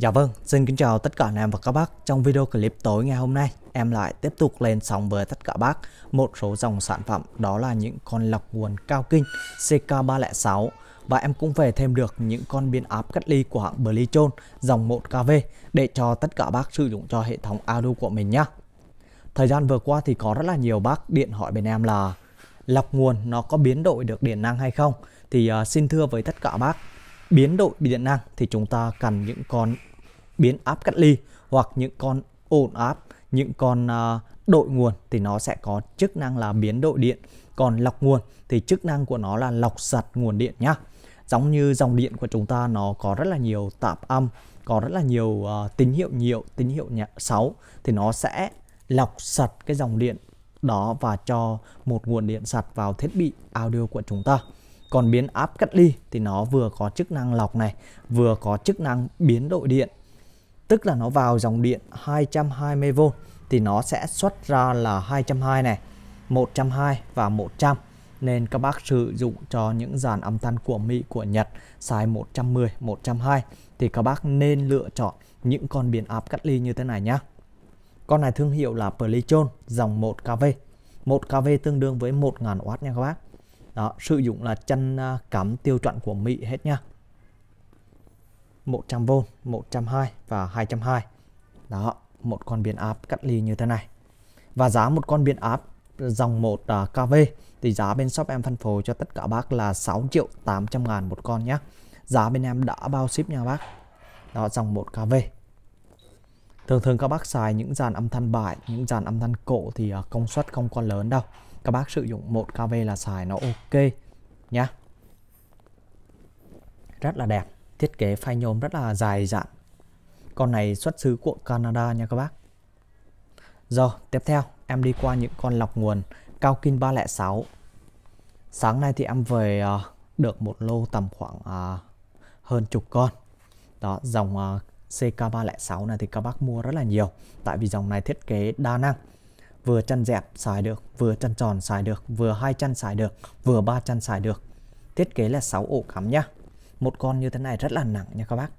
Dạ vâng, xin kính chào tất cả nam và các bác. Trong video clip tối ngày hôm nay, em lại tiếp tục lên sóng với tất cả bác một số dòng sản phẩm đó là những con lọc nguồn cao kinh CK306 và em cũng về thêm được những con biến áp cách ly của hãng Bridgestone dòng 1KV để cho tất cả bác sử dụng cho hệ thống audio của mình nhé. Thời gian vừa qua thì có rất là nhiều bác điện hỏi bên em là lọc nguồn nó có biến đổi được điện năng hay không? Thì uh, xin thưa với tất cả bác, biến đổi điện năng thì chúng ta cần những con biến áp cắt ly hoặc những con ổn áp, những con à, đội nguồn thì nó sẽ có chức năng là biến độ điện. Còn lọc nguồn thì chức năng của nó là lọc giặt nguồn điện nhá. Giống như dòng điện của chúng ta nó có rất là nhiều tạp âm, có rất là nhiều uh, tín hiệu nhiều, tín hiệu nhạc 6 thì nó sẽ lọc sạch cái dòng điện đó và cho một nguồn điện sạch vào thiết bị audio của chúng ta. Còn biến áp cắt ly thì nó vừa có chức năng lọc này, vừa có chức năng biến độ điện tức là nó vào dòng điện 220V thì nó sẽ xuất ra là 220 này 120 và 100 nên các bác sử dụng cho những dàn âm thanh của Mỹ của Nhật size 110 120 thì các bác nên lựa chọn những con biến áp cắt ly như thế này nhé con này thương hiệu là Polytron dòng 1kV 1kV tương đương với 1.000W nha các bác đó, sử dụng là chân à, cắm tiêu chuẩn của Mỹ hết nha 100V, 120 và 220. Đó, một con biến áp cắt ly như thế này. Và giá một con biến áp dòng 1 à, KV thì giá bên shop em phân phối cho tất cả bác là 6 triệu 800 ngàn một con nhé. Giá bên em đã bao ship nha bác. Đó, dòng 1 KV. Thường thường các bác xài những dàn âm thanh bài, những dàn âm thanh cổ thì à, công suất không quá lớn đâu. Các bác sử dụng 1 KV là xài nó ok nhé, Rất là đẹp thiết kế phai nhôm rất là dài dạn. Con này xuất xứ của Canada nha các bác. Rồi, tiếp theo em đi qua những con lọc nguồn cao kinh 306. Sáng nay thì em về uh, được một lô tầm khoảng uh, hơn chục con. Đó, dòng uh, à, CK306 này thì các bác mua rất là nhiều tại vì dòng này thiết kế đa năng. Vừa chân dẹp xài được, vừa chân tròn xài được, vừa hai chân xài được, vừa ba chân xài được. Thiết kế là 6 ổ cắm nhá. Một con như thế này rất là nặng nha các bác.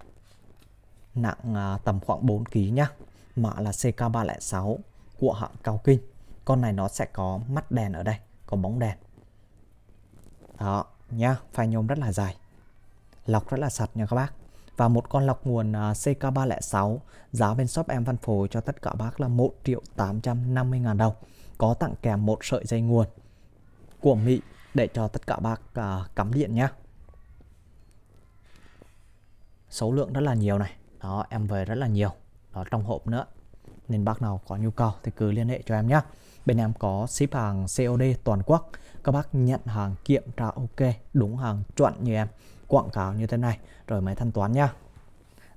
Nặng à, tầm khoảng 4 kg nhá. Mã là CK306 của hãng Cao Kinh. Con này nó sẽ có mắt đèn ở đây, có bóng đèn. Đó, nhá, phai nhôm rất là dài. Lọc rất là sạch nha các bác. Và một con lọc nguồn à, CK306 giá bên shop em văn phối cho tất cả bác là 1 triệu 850 ngàn đồng. Có tặng kèm một sợi dây nguồn của Mỹ để cho tất cả bác à, cắm điện nhé số lượng rất là nhiều này đó em về rất là nhiều đó trong hộp nữa nên bác nào có nhu cầu thì cứ liên hệ cho em nhé bên em có ship hàng COD toàn quốc các bác nhận hàng kiểm tra ok đúng hàng chuẩn như em quảng cáo như thế này rồi mới thanh toán nhá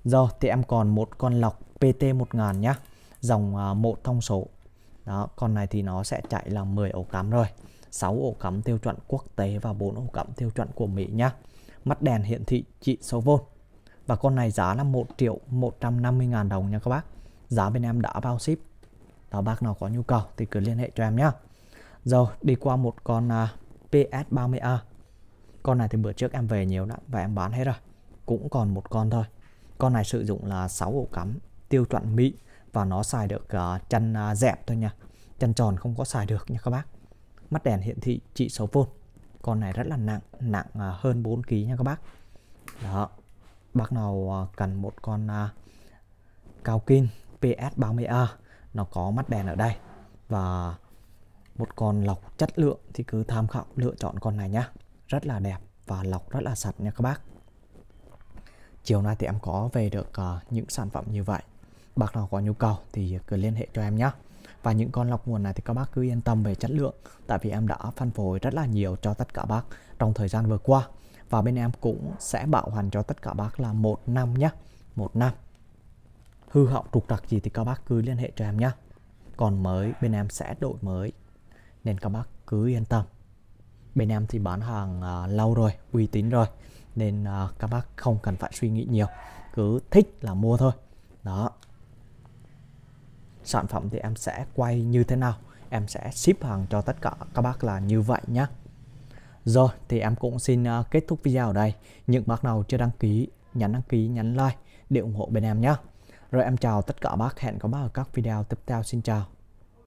giờ thì em còn một con lọc PT1000 nhá dòng à, một thông số đó con này thì nó sẽ chạy là 10 ổ cắm rồi 6 ổ cắm tiêu chuẩn quốc tế và 4 ổ cắm tiêu chuẩn của Mỹ nhá mắt đèn hiển thị trị số vôn và con này giá là 1 triệu 150 ngàn đồng nha các bác Giá bên em đã bao ship Đó bác nào có nhu cầu thì cứ liên hệ cho em nhá Rồi đi qua một con uh, à, PS30A Con này thì bữa trước em về nhiều lắm và em bán hết rồi Cũng còn một con thôi Con này sử dụng là 6 ổ cắm tiêu chuẩn Mỹ Và nó xài được uh, chân uh, dẹp thôi nha Chân tròn không có xài được nha các bác Mắt đèn hiển thị trị số v Con này rất là nặng, nặng uh, hơn 4kg nha các bác Đó bác nào à, cần một con à, cao kim PS30A nó có mắt đèn ở đây và một con lọc chất lượng thì cứ tham khảo lựa chọn con này nhá rất là đẹp và lọc rất là sạch nha các bác chiều nay thì em có về được uh, những sản phẩm như vậy bác nào có nhu cầu thì cứ liên hệ cho em nhé và những con lọc nguồn này thì các bác cứ yên tâm về chất lượng tại vì em đã phân phối rất là nhiều cho tất cả bác trong thời gian vừa qua và bên em cũng sẽ bảo hành cho tất cả bác là một năm nhé một năm hư hỏng trục trặc gì thì các bác cứ liên hệ cho em nhé còn mới bên em sẽ đổi mới nên các bác cứ yên tâm bên em thì bán hàng uh, lâu rồi uy tín rồi nên uh, các bác không cần phải suy nghĩ nhiều cứ thích là mua thôi đó sản phẩm thì em sẽ quay như thế nào em sẽ ship hàng cho tất cả các bác là như vậy nhé rồi thì em cũng xin à, kết thúc video ở đây. Những bác nào chưa đăng ký, nhắn đăng ký, nhắn like để ủng hộ bên em nhé. Rồi em chào tất cả bác, hẹn có bác ở các video tiếp theo. Xin chào.